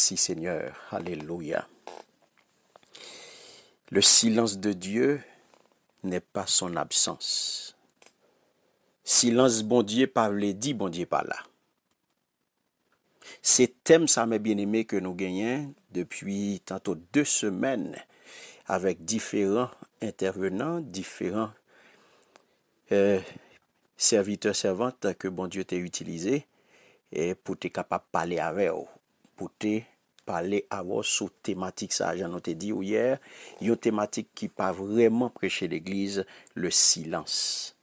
Merci Seigneur. Alléluia. Le silence de Dieu n'est pas son absence. Silence bon Dieu par les dit, bon Dieu par là. C'est thème, ça mes bien aimé, que nous gagnons depuis tantôt deux semaines avec différents intervenants, différents euh, serviteurs, servantes que bon Dieu t'a utilisé et pour t'être capable de parler avec eux pou te vous sous thématique ça' sa noté dit hier. Il ou a yo thématique qui pas vraiment prêché l'Église, le silence.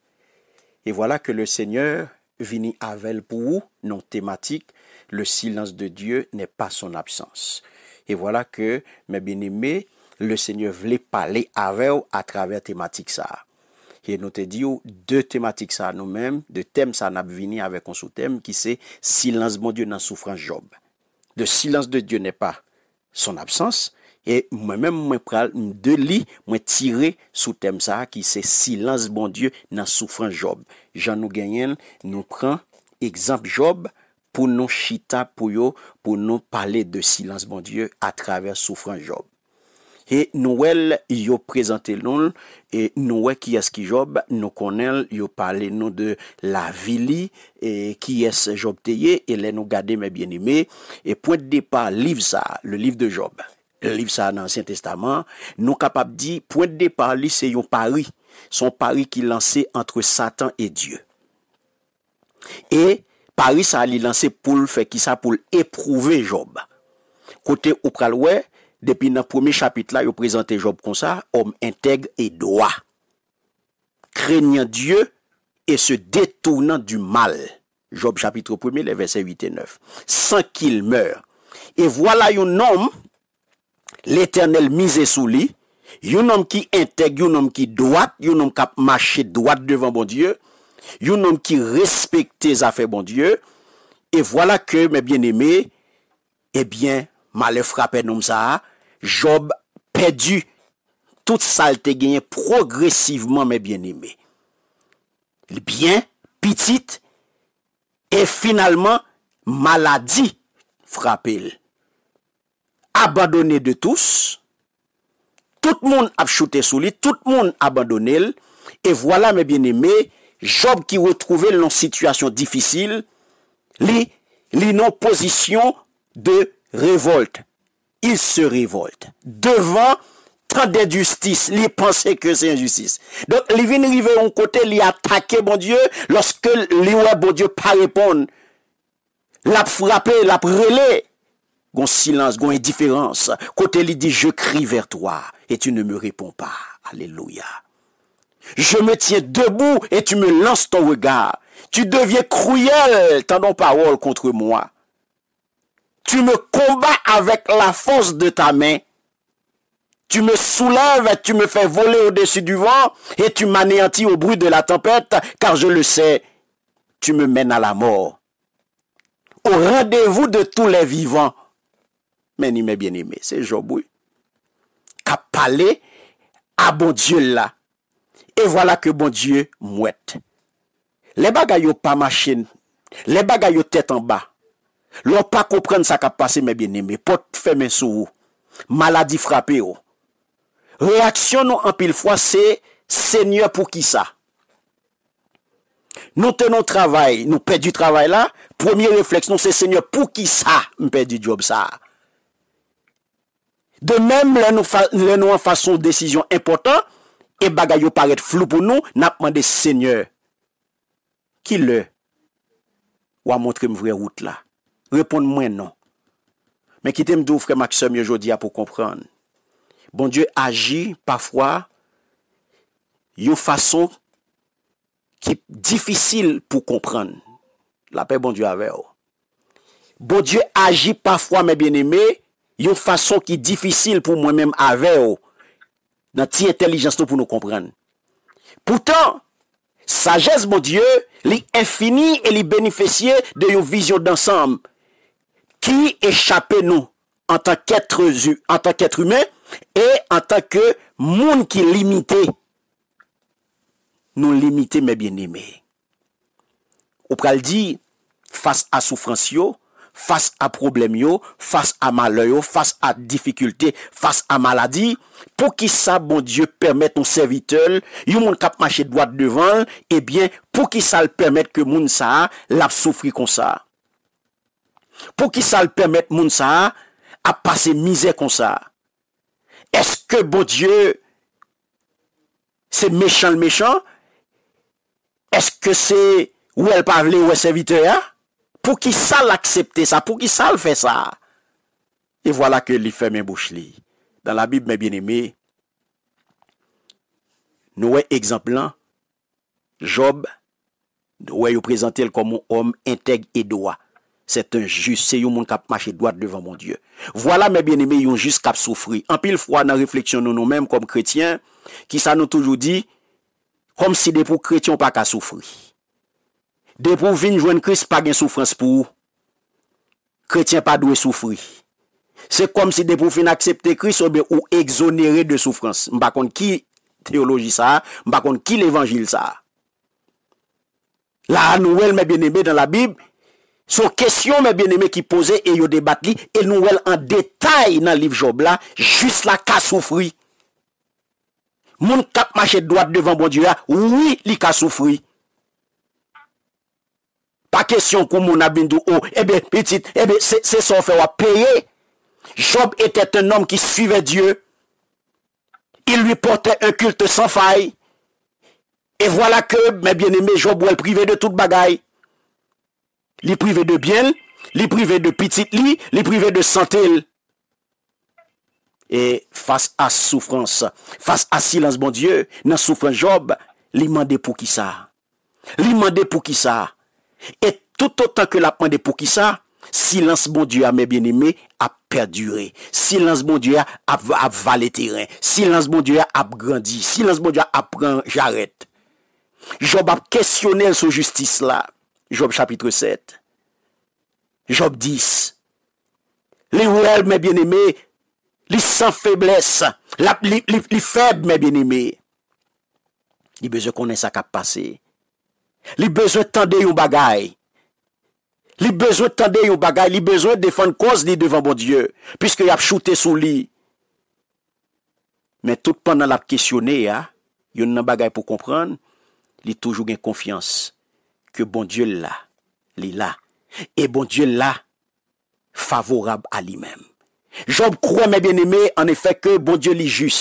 Et voilà que le Seigneur vini avec pour non thématique le silence de Dieu n'est pas son absence. Et voilà que, mes bien-aimés, le Seigneur voulait parler à vous à travers thématique ça. et nous dit, te dit ou, deux thématiques ça nous-mêmes, de ça ça pas vini avec on sous thème qui c'est silence mon Dieu dans souffrance Job. De silans de Diyo nè pa son absans. E mwen mè mwen pral mwen deli mwen tire sou tem sa ki se silans bon Diyo nan soufran Job. Jan Nou Ganyen nou pran ekzamp Job pou nou chita pou yo pou nou pale de silans bon Diyo a traver soufran Job. E nouel yo prezante loun, e noue ki es ki Job, nou konel yo pale nou de la vili, e ki es Job teye, e lè nou gade mè bien imè, e pwèd depa liv sa, le liv de Job, liv sa nan Ansyen Testament, nou kapap di, pwèd depa li se yo pari, son pari ki lanse entre Satan et Dieu. E pari sa li lanse pou l'fèkisa, pou l'eprouve Job. Kote ou pral wè, Depuis le premier chapitre, là, il présenté Job comme ça. Homme intègre et droit. Craignant Dieu et se détournant du mal. Job chapitre 1, les versets 8 et 9. Sans qu'il meure. Et voilà un homme, l'éternel mise sous lui, un homme qui intègre, un homme qui droit, un homme qui a marché droit devant bon Dieu, un homme qui respecte les affaires bon Dieu. Et voilà que, mes bien-aimés, eh bien, Malè frapè noum sa a, Job pèdou, tout salte genye, progresiveman mè bienimè. Lè bien, pitit, e finalman, maladi frapè lè. Abadonè de tous, tout moun ap choute sou li, tout moun abadonè lè, e vwala mè bienimè, Job ki wè trouvè lè nan situasyon difisil, li nan posisyon de frapè. révolte. Il se révolte. Devant tant d'injustice. les pensées que c'est injustice. Donc, il vient arriver un côté, il attaqué bon Dieu, lorsque lui, bon Dieu, pas répondre. L'a frappé, l'a relé. un silence, une indifférence. Côté, il dit, je crie vers toi, et tu ne me réponds pas. Alléluia. Je me tiens debout et tu me lances ton regard. Tu deviens cruel, tendons parole contre moi. Tu me combats avec la force de ta main. Tu me soulèves, et tu me fais voler au-dessus du vent et tu m'anéantis au bruit de la tempête, car je le sais, tu me mènes à la mort. Au rendez-vous de tous les vivants. Mais ni mes bien-aimés, c'est Job, oui. Qu'a parlé à bon Dieu là. Et voilà que bon Dieu mouette. Les bagailles pas machine. Les bagailles tête en bas. Lò pa kompren sa kap pase mè bè nèmè, pot fè mè sou, maladi frape yo. Reaksyon nou an pil fwa, se seigneur pou ki sa. Nou te nou travay, nou pè di travay la, premier refleks nou se seigneur pou ki sa, mè pè di job sa. De mèm lè nou an fason desisyon impotant, e bagay yo paret flou pou nou, napman de seigneur. Ki lè, wè a montre mè vre route la. Reponde mwen non. Men kitem dou frem aksem yo jodi ya pou kompran. Bon die agi pafwa yo faso ki difisil pou kompran. Lape bon die aveo. Bon die agi pafwa men bieneme yo faso ki difisil pou mwen men aveo nan ti etelijans nou pou nou kompran. Poutan, sajez bon die li enfini e li beneficye de yo vizyo dansanm. ki échapè nou an tan kètre humè e an tan kè moun ki limitè nou limitè mè bè nèmè. Ou pral di, fas a soufrans yo, fas a problem yo, fas a maloy yo, fas a difikultè, fas a maladi, pou ki sa bon Diyo pèrmèt nou servitel, yon moun kap manche dwa d devan, e eh bè pou ki sa l pèrmèt ke moun sa la soufri kon sa. pou ki sa l permette moun sa a a pase mizè kon sa. Eske bon dieu se mechan l mechan? Eske se ou el pavle ou el servite ya? Pou ki sa l aksepte sa? Pou ki sa l fè sa? E vwala ke li fè mwen bouch li. Dan la bib mwen bin eme, nou wè ekzemplan, Job, nou wè yon prezantel komon om enteg e doa. Sè yon moun kap mache doat devan moun Diyo. Vwala mè bè nèmè yon jis kap soufri. Anpil fwa nan refleksyon nou nou mèm kom kretien, ki sa nou toujou di, kom si depou kretien pa ka soufri. Depou vin joen kris pa gen soufrans pou, kretien pa dwe soufri. Se kom si depou vin aksepte kris, ou exonere de soufrans. Mba kont ki teologi sa, mba kont ki levangil sa. La anouel mè bè nèmè dan la bib, Sou kesyon mè bè nèmè ki pose e yo debat li, e nou wèl an detay nan liv Job la, jys la ka soufri. Moun kap machèd doat devan bondi la, woui li ka soufri. Pa kesyon kou moun abindou ou, e eh bè, petit, e eh bè, se son fè wap peye. Job etèt an nom ki suivè Dieu. Il lui portè un kult san fay. E wòla ke, mè bè nèmè, Job wèl prive de tout bagay. Les privés de bien, les privés de petites li, les privés de santé, et face à souffrance, face à silence bon Dieu, nan souffrance, Job, li mande pour qui ça Li mande pour qui ça Et tout autant que la pour qui ça, silence silence, bon Dieu, a mes bien aimés a perduré. silence, bon Dieu, a valé terrain. Silence silence, bon Dieu, a grandi. silence, bon Dieu, a pris J'arrête. Job a questionné sa justice-là. Job chapitre 7. Job 10. Li ourel mè bjen eme. Li san febles. Li feb mè bjen eme. Li bezo konen sa kap pase. Li bezo tende yon bagay. Li bezo tende yon bagay. Li bezo defan kous li devan bon Diyo. Piske yap choute sou li. Men tout pandan la pkesyonè ya. Yon nan bagay pou kompran. Li toujou gen konfians. ke bon die la li la, e bon die la favorab a li men. Jom kouè mè bien emè, an efè ke bon die li jus,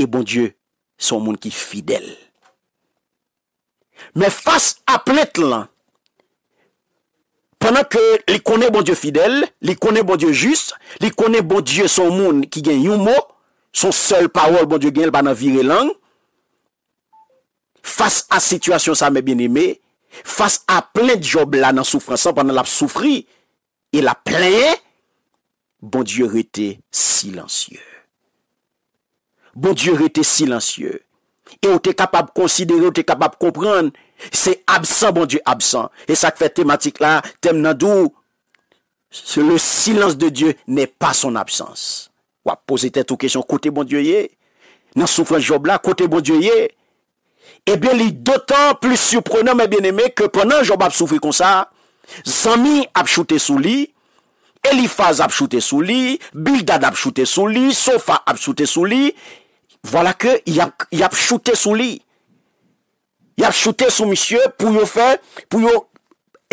e bon die son moun ki fidèl. Mè fass ap let lan, penan ke li konè bon die fidèl, li konè bon die jus, li konè bon die son moun ki gen yon mò, son sèl parol bon die gen yon banan vire lang, Fas a situasyon sa mè bin emè, fas a plè diob la nan soufransan, pandan la soufri, e la plè, bon Diyo rete silansye. Bon Diyo rete silansye. E ou te kapab konsidere, ou te kapab kompran, se absan, bon Diyo, absan. E sa kve tematik la, tem nan dou, se le silans de Diyo ne pa son absans. Wap, pose te tou kesyon, kote bon Diyo ye, nan soufransan diob la, kote bon Diyo ye, Ebyen eh li dotan plus yu prenen me bieneme Ke prenen job ap soufri kon sa Zami ap choute sou li Elifaz ap choute sou li Bildad ap choute sou li Sofa ap choute sou li Vola ke yap choute sou li Yap choute sou misye Pou yo fe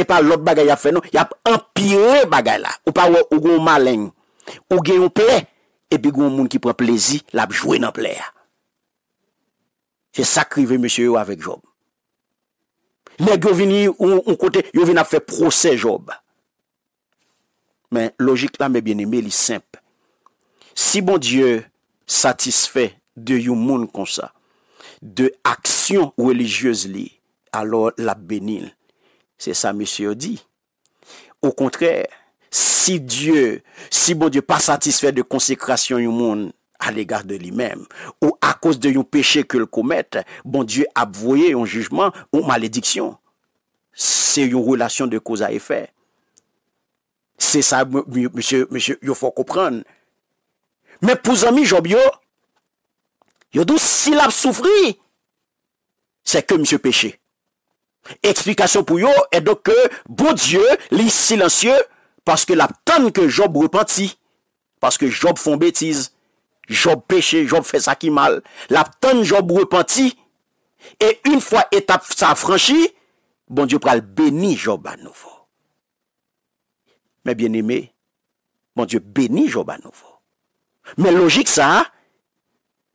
Epa lot bagay yap fe nou Yap anpire bagay la Ou pa wou ou goun malen Ou gen yon pe Ebi goun moun ki pre plezi Lap jwe nan ple a C'est sacrifié monsieur avec Job. Mais yo vini on côté, faire procès Job. Mais logique là mes bien aimé, il est simple. Si bon Dieu satisfait de you monde, comme ça, de action religieuse alors la bénil. C'est ça monsieur dit. Au contraire, si Dieu, si bon Dieu pas satisfait de consécration du monde, à l'égard de lui-même. Ou à cause de yon péché que le bon Dieu a voyé un jugement ou malédiction. C'est une relation de cause à effet. C'est ça, monsieur, monsieur, il faut comprendre. Mais pour amis Job, yo, s'il a souffri, c'est que monsieur péché. Explication pour yo est donc que bon Dieu, L'est silencieux, parce que la tonne que Job repentit, parce que Job font bêtise. Job péché, Job fait ça qui mal. La tonne, Job repenti. Et une fois étape ça franchi, bon Dieu le béni Job à nouveau. Mais bien aimé, bon Dieu bénit, Job à nouveau. Mais logique ça,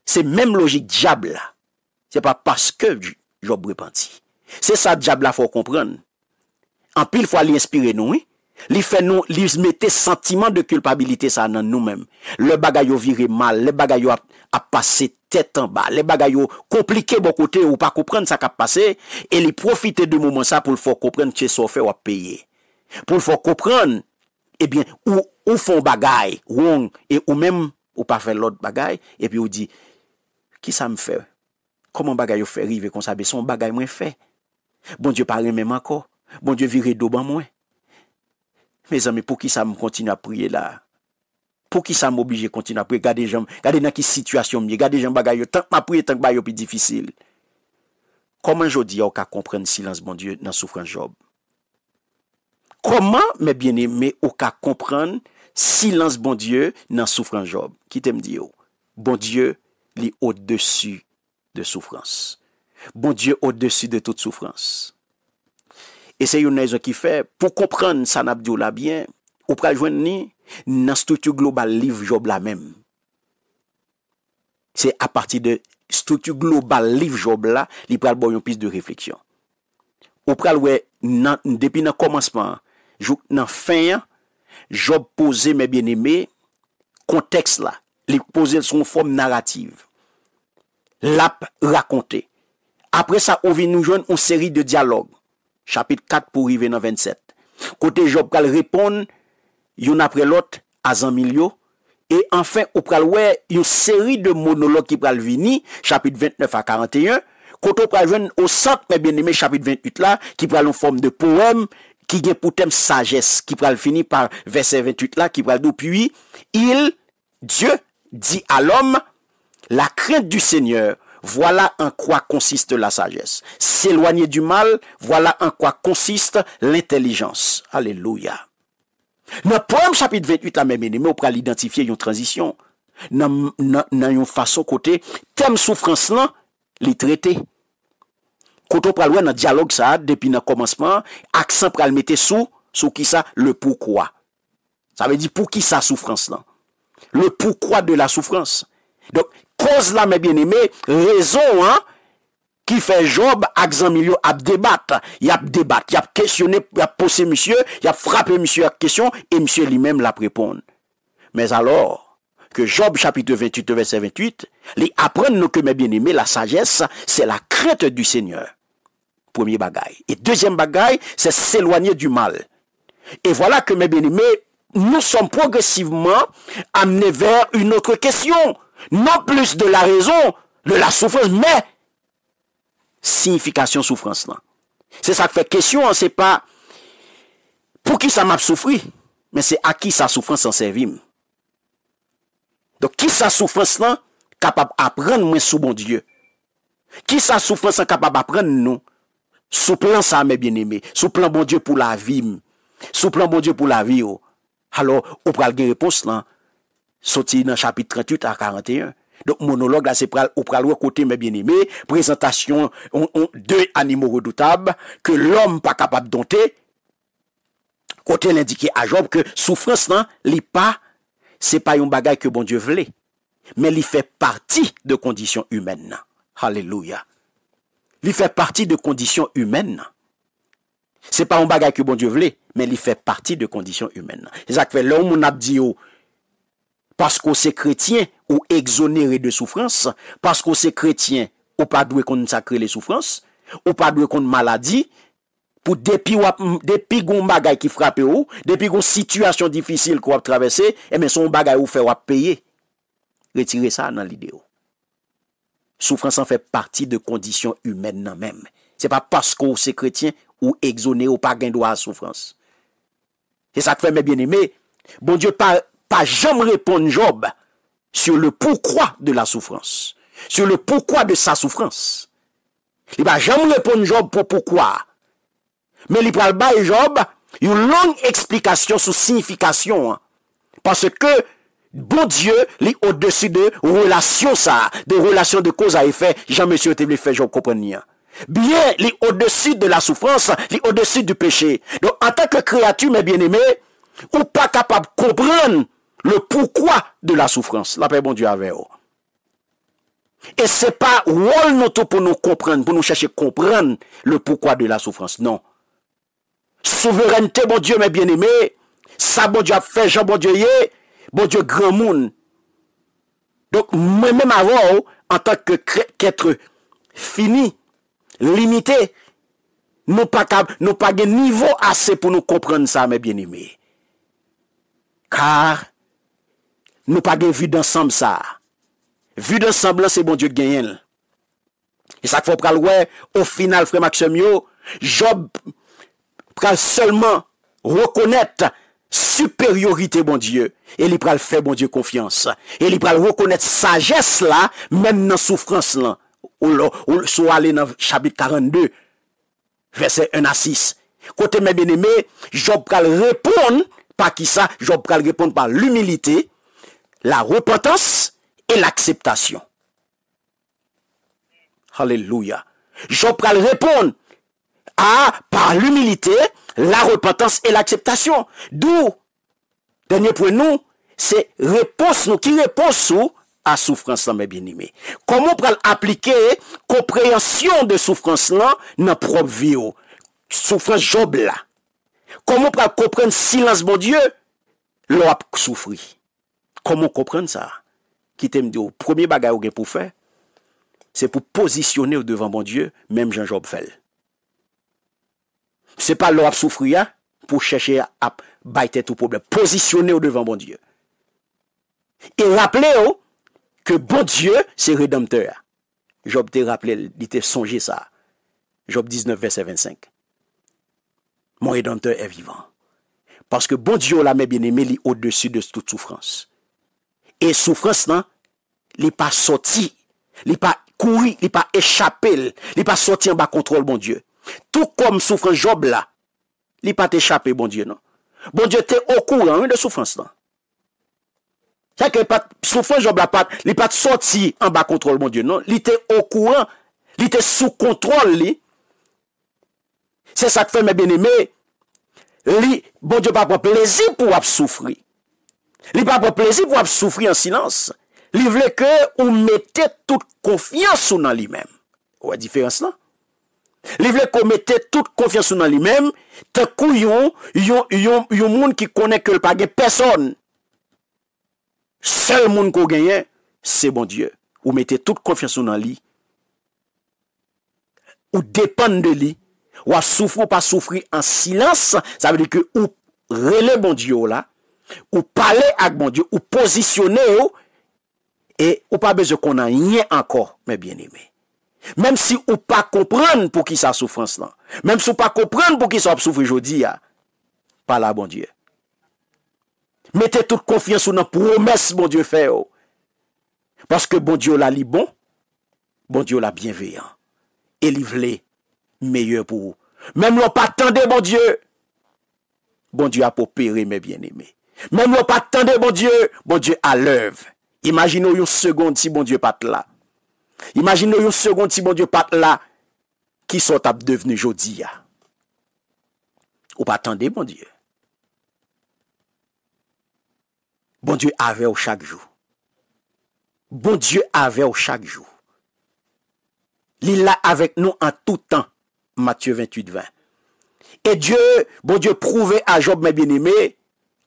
c'est même logique diable là. C'est pas parce que Job repenti. C'est ça diable là faut comprendre. En pile fois l'inspirer nous, Li fè nou, li mète sentimen de kulpabilite sa nan nou mèm. Le bagay yo vire mal, le bagay yo ap pase tèt an ba. Le bagay yo komplike bokote ou pa koupren sa kap pase. E li profite de mouman sa pou l'fò koupren che so fè wap peye. Pou l'fò koupren, ebyen, ou fò eh bagay, wong, e ou mèm ou pa fè l'od bagay. E pi ou di, ki sa m fè? Koman bagay yo fè? Ri ve konsa be son bagay mwen fè. Bon djè parè mèm anko? Bon djè vire do ban mwen? Me zanme, pou ki sa m kontine apriye la? Pou ki sa m oblije kontine apriye? Gade nan ki situasyon miye? Gade jan bagay yo? Tank ma priye, tank bay yo pi difisil? Koman jo di yo ka kompren silans bon die nan soufran job? Koman me biene me yo ka kompren silans bon die nan soufran job? Ki te m di yo? Bon die li o desu de soufrans. Bon die o desu de tout soufrans. E se yon nou yon ki fe, pou kompren sanap di ou la byen, ou pral jwen ni nan struktu global liv job la menm. Se a pati de struktu global liv job la, li pral bon yon pis de refleksyon. Ou pral we, depi nan komansman, joun nan fanyan, job pose me bien eme, konteks la, li pose son form naratif. Lap rakonte. Apre sa, ou vi nou jwen un seri de diyalog. Chapit 4 pou rive nan 27. Kote jo pral repon yon apre lot a zanmil yo. E anfen, ou pral wey yon seri de monolog ki pral vini. Chapit 29 a 41. Kote ou pral ven ou sakpe ben eme chapit 28 la. Ki pral yon form de pou om. Ki gen pou tem sagesse. Ki pral fini par verset 28 la. Ki pral do pui. Il, dieu, di al om la krent du seigneur. Voilà en quoi consiste la sagesse. S'éloigner du mal, voilà en quoi consiste l'intelligence. Alléluia. Dans le chapitre 28, on peut l'identifier une transition. Dans, une façon côté, thème souffrance là, les traiter. Quand on parle dans dialogue ça, depuis le commencement, accent pral mettre sous, qui ça, le pourquoi. Ça veut dire pour qui ça souffrance là. Le pourquoi de la souffrance. Donc, Cause là mes bien aimés raison, hein, qui fait job débattre, y a débattre, y a questionné, y a posé monsieur, y a frappé monsieur à question, et monsieur lui-même la répondre. Mais alors, que Job chapitre 28, verset 28, les apprennent nous que mes bien-aimés, la sagesse, c'est la crainte du Seigneur. Premier bagaille. Et deuxième bagaille, c'est s'éloigner du mal. Et voilà que mes bien-aimés, nous sommes progressivement amenés vers une autre question. Non plus de la raison de la souffrance, mais signification souffrance. C'est ça qui fait question, hein. c'est pas pour qui ça m'a souffri, mais c'est à qui sa souffrance s'en servit. Donc qui sa souffrance là capable d'apprendre moins sous bon Dieu. Qui sa souffrance est capable d'apprendre nous sous plan ça mes bien-aimés, sous plan bon Dieu pour la vie, sous plan bon Dieu pour la vie. Oh. Alors, on prend la réponse là sorti dans chapitre 38 à 41. Donc, monologue, là, c'est au pral côté, mes bien-aimés, présentation, on, deux animaux redoutables, que l'homme pas capable dompter, côté l'indiqué à Job, que souffrance, non, li pas, c'est pas un bagage que bon Dieu voulait, mais il fait partie de conditions humaines. Alléluia. Il fait partie de conditions humaines. C'est pas un bagage que bon Dieu voulait, mais il fait partie de conditions humaines. C'est ça que l'homme, on a dit, Paske ou se kretien ou exonere de soufrans, paske ou se kretien ou pa dwe kon sakre le soufrans, ou pa dwe kon maladi, pou depi ou bagay ki frape ou, depi ou situasyon difisil kwa ou ap travesse, e eh men son bagay ou fe wap peye. Retire sa nan lide ou. Soufrans an fe parti de kondisyon humen nan men. Se pa paske ou se kretien ou exonere ou pa gen dwa soufrans. Se sa kfe mwen bien ime, bon dieu pa... pas jamais répondre Job sur le pourquoi de la souffrance, sur le pourquoi de sa souffrance. Il va jamais répondre Job pour pourquoi. Mais il va Job une longue explication sur signification. Hein. Parce que bon Dieu, il est au-dessus de relations ça, de relations de cause à effet. Jean-Monsieur voulais fait, je comprends Bien, il est au-dessus de la souffrance, il est au-dessus du péché. Donc, en tant que créature, mes bien-aimés, ou pas capable de comprendre le pourquoi de la souffrance. La paix, bon Dieu, avec vous. Oh. Et ce n'est pas rôle pour nous comprendre, pour nous chercher à comprendre le pourquoi de la souffrance. Non. Souveraineté, bon Dieu, mes bien-aimés. Ça, bon Dieu, a fait, Jean, bon Dieu, est. bon Dieu, grand monde. Donc, même avant, oh, en tant qu'être fini, limité, nous pas nous pas de niveau assez pour nous comprendre ça, mes bien-aimés. Car, Nou pa gen vu d'ansam sa. Vu d'ansam la, se bon dieu genyen. E sak fò pral wè, o final, frè Maximio, Job pral seman rekonèt superiorite bon dieu. E li pral fè bon dieu konfians. E li pral rekonèt sajes la, men nan soufrans la. Ou sou alè nan shabit 42, versè 1 à 6. Kote mè benemè, Job pral repon pa ki sa, Job pral repon pa l'humilité, la repotans e l'akseptasyon. Halleluja. Jop pral repon a, par l'humilite, la repotans e l'akseptasyon. Dou, denye pou nou, se repos nou, ki repos sou, a soufransan me binime. Komo pral aplike kompreansyon de soufrans nan nan prop vyo. Oh? Soufrans job la. Komo pral kompreans silans bon dieu, lop soufri. Comment comprendre ça Qui t'aime dire, premier bagage que pour faire, c'est pour positionner devant mon Dieu, même Jean-Job fait. C'est pas l'or souffrir hein, pour chercher à bâtir tout problème. Positionner devant mon Dieu. Et rappeler oh, que bon Dieu, c'est rédempteur. Job te rappelé, il te songé ça. Job 19, verset 25. Mon rédempteur est vivant. Parce que bon Dieu, la mes bien-aimé, au-dessus de toute souffrance. E soufrans nan, li pa soti, li pa koui, li pa echape, li pa soti an ba kontrol, bon Diyo. Tou kom soufrans Job la, li pa te echape, bon Diyo nan. Bon Diyo te okouran, li de soufrans nan. Sa ke soufrans Job la, li pa te soti an ba kontrol, bon Diyo nan. Li te okouran, li te soukontrol li. Se sak fèmè benemè, li, bon Diyo pa pa plezi pou ap soufri. Li pa pa plezi pou ap soufri an silans. Li vle ke ou mette tout konfiansou nan li men. Ou a diférense la. Li vle ke ou mette tout konfiansou nan li men. Te kou yon, yon moun ki kone ke lpa gen peson. Sel moun ko genyen, se bon Diyo. Ou mette tout konfiansou nan li. Ou depan de li. Ou a soufri ou pa soufri an silans. Sa vede ke ou rele bon Diyo la. Ou pale ak bon Diyo, ou posisyone yo, e ou pa bezo konan nye anko, me bien ime. Mem si ou pa kompran pou ki sa soufrans lan. Mem si ou pa kompran pou ki sa soufrans jodi ya. Pala bon Diyo. Mete tout konfians ou nan promes bon Diyo fe yo. Paske bon Diyo la li bon, bon Diyo la bienveyan. Elive le meye pou ou. Mem lo pa tende bon Diyo. Bon Diyo apopere me bien ime. Mem lo patande, bon die, bon die alev. Imagino yon segonde si bon die pat la. Imagino yon segonde si bon die pat la, ki sot ap devne jodi ya. Ou patande, bon die. Bon die ave ou chak jou. Bon die ave ou chak jou. Li la avek nou an toutan, Matye 28-20. E die, bon die prouve a Job me binime,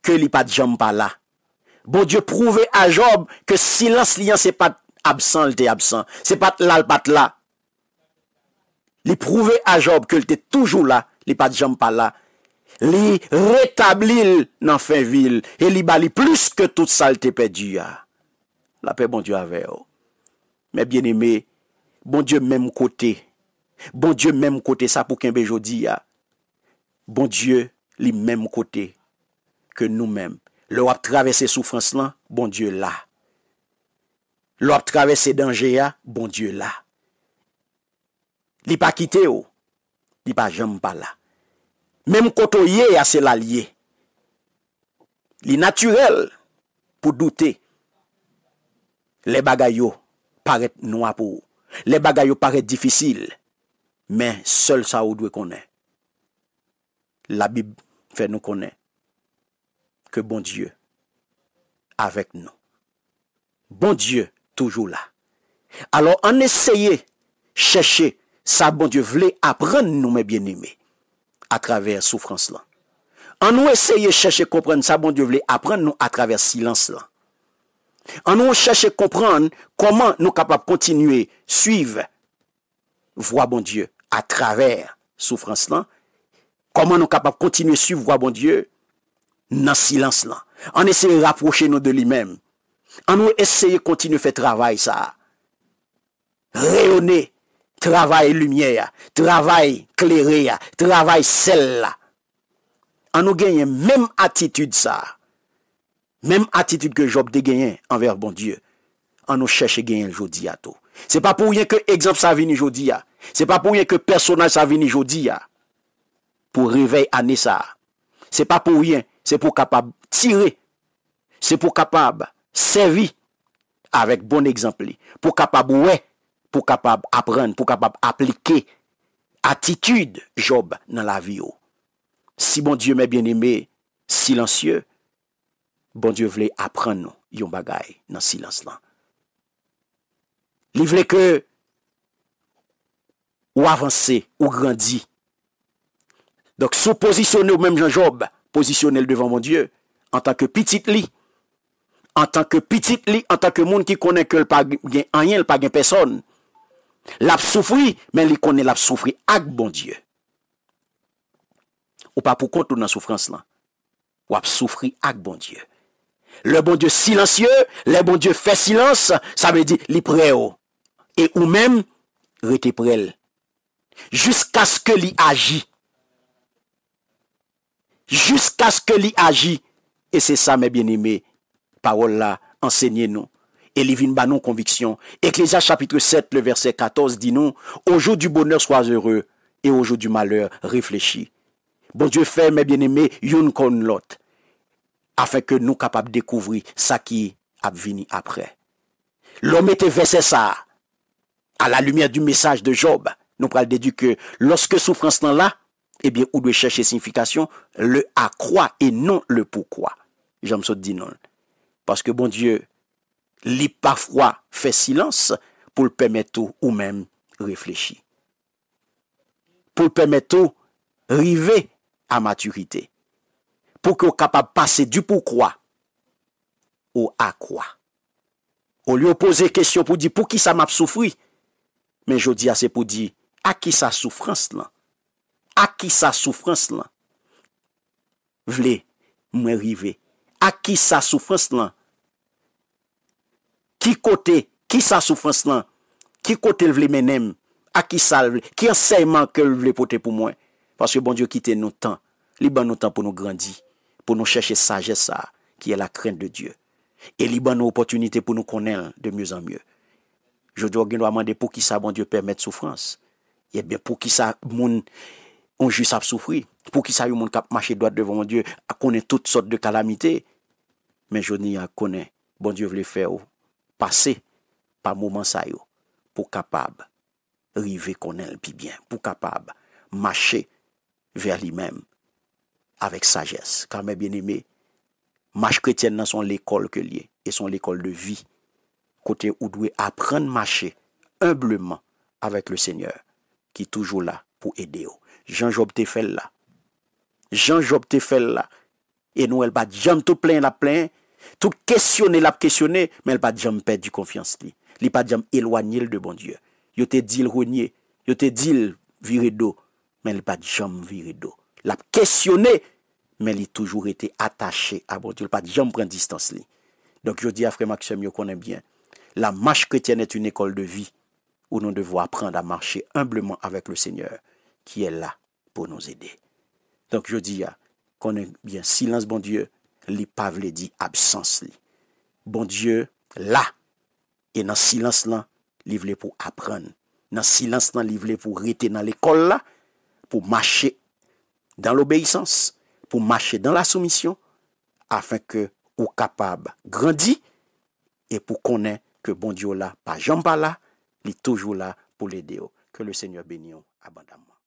ke li pat jom pa la. Bon dieu prouve a Job ke silans liyan se pat absan, li te absan. Se pat la, li pat la. Li prouve a Job ke li te toujou la, li pat jom pa la. Li retabli nan fin vil e li bali plus ke tout sa li te pedi ya. La pe bon dieu ave yo. Me bien ime, bon dieu mem kote. Bon dieu mem kote, sa pou ken bejodi ya. Bon dieu li mem kote. ke nou mèm. Lò ap travesse soufrans lan, bon dieu la. Lò ap travesse denje ya, bon dieu la. Li pa kite yo, li pa jom pa la. Mèm koto ye, ya se la liye. Li naturel, pou douté, le bagay yo, paret nou ap ou. Le bagay yo paret difisil, men, seol sa ou dwe konè. La bib fè nou konè. que bon Dieu avec nous. Bon Dieu toujours là. Alors en essayer, chercher ça bon Dieu voulait apprendre nous mes bien-aimés à travers souffrance là. En nous essayer, chercher comprendre ça bon Dieu voulait apprendre nous à travers silence là. En nous chercher comprendre comment nous capables continuer suivre voie bon Dieu à travers souffrance là. Comment nous capables continuer suivre voie bon Dieu nan silans lan. An eseye raproche nou de li men. An nou eseye kontine fe travay sa. Rayone, travay lumiye ya, travay klerye ya, travay sel la. An nou genyen menm atitude sa. Menm atitude ke job de genyen anver bon Diyo. An nou chèche genyen jodi ya tou. Se pa pou yon ke egzamp sa vini jodi ya. Se pa pou yon ke personaj sa vini jodi ya. Pou revey ane sa. Se pa pou yon se pou kapab tire, se pou kapab servi avèk bon ekzempli, pou kapab wè, pou kapab apren, pou kapab aplike atitude Job nan la vi yo. Si bon Diyo mè bien emè silansye, bon Diyo vle apren yon bagay nan silans lan. Li vle ke ou avansè, ou grandi. Dok sou posisyonè ou mèm jan Job, posisyonel devan bon Diyo, an tanke pitit li, an tanke pitit li, an tanke moun ki konen ke l pa gen anyen, l pa gen peson, l ap soufri, men li konen l ap soufri ak bon Diyo. Ou pa pou kontou nan soufrans lan, ou ap soufri ak bon Diyo. Le bon Diyo silansye, le bon Diyo fe silans, sa me di li preo, e ou men, rete prel. Jusk aske li agi, jusqu'à ce que l'y agit. Et c'est ça, mes bien-aimés, parole là, enseignez-nous. Et l'ivine ba nous conviction. Ecclésias chapitre 7, le verset 14 dit nous, au jour du bonheur, sois heureux, et au jour du malheur, réfléchis. Bon Dieu fait, mes bien-aimés, yon kon lot, afin que nous capables de découvrir ça qui a venu après. L'homme était versé ça, à la lumière du message de Job. Nous prenons déduire que lorsque souffrance là, eh bien, ou doit chercher signification, le à quoi et non le pourquoi. J'aime ça dit non. Parce que bon Dieu, li parfois fait silence pour le permettre ou même réfléchir. Pour le permettre arriver à maturité. Pour qu'on capable de passer du pourquoi au à quoi. Au lieu de poser question pour dire pour qui ça m'a souffri, mais je dis assez pour dire à qui ça souffrance là. Aki sa soufrans lan, vle mwen rive. Aki sa soufrans lan, ki kote, ki sa soufrans lan, ki kote l vle menem, aki sa l vle, ki anseyman ke l vle pote pou mwen. Paske bon Diyo kite nou tan, li ban nou tan pou nou grandi, pou nou chèche saje sa, ki e la kren de Diyo. E li ban nou opotunite pou nou konen de myo zan myo. Je dwo genwa mande pou ki sa bon Diyo permette soufrans. E ben pou ki sa moun... on juste à souffrir. Pour qui ça y monde droit devant Dieu, à connaître toutes sortes de calamités. Mais je n'y connais. Bon Dieu veut faire oh. passer par moment ça yo, pour capable arriver est le bien, pour capable marcher vers lui-même avec sagesse. Car mes bien-aimés, marche chrétienne son l'école que lié et son l'école de vie côté où doit apprendre marcher humblement avec le Seigneur qui est toujours là pour aider. Oh. Jean-Job te fait là. Jean-Job te fait là. Et nous, elle de jam tout plein, la plein. Tout questionner, la questionner, mais elle pas jam perdre du confiance. Li. li pas jam éloigner de bon Dieu. Yo te dit le renier. Yo te dit virer d'eau. Mais elle pas jam virer d'eau. La questionné, mais elle a toujours été attachée à bon Dieu. Il pas jam prendre distance. Li. Donc, je dis à frère Maxime, je connais bien. La marche chrétienne est une école de vie où nous devons apprendre à marcher humblement avec le Seigneur qui est là nous aider. Donc je dis, qu'on est bien silence, bon Dieu, li pas vle absence. Bon Dieu, là, et dans silence là, livre pour apprendre. Dans silence là, livre pour rester dans l'école là, pour marcher dans l'obéissance, pour marcher dans la soumission, afin que ou capable grandir et pour est que bon Dieu là, pas là, il est toujours là pour l'aider. Que le Seigneur bénisse abondamment.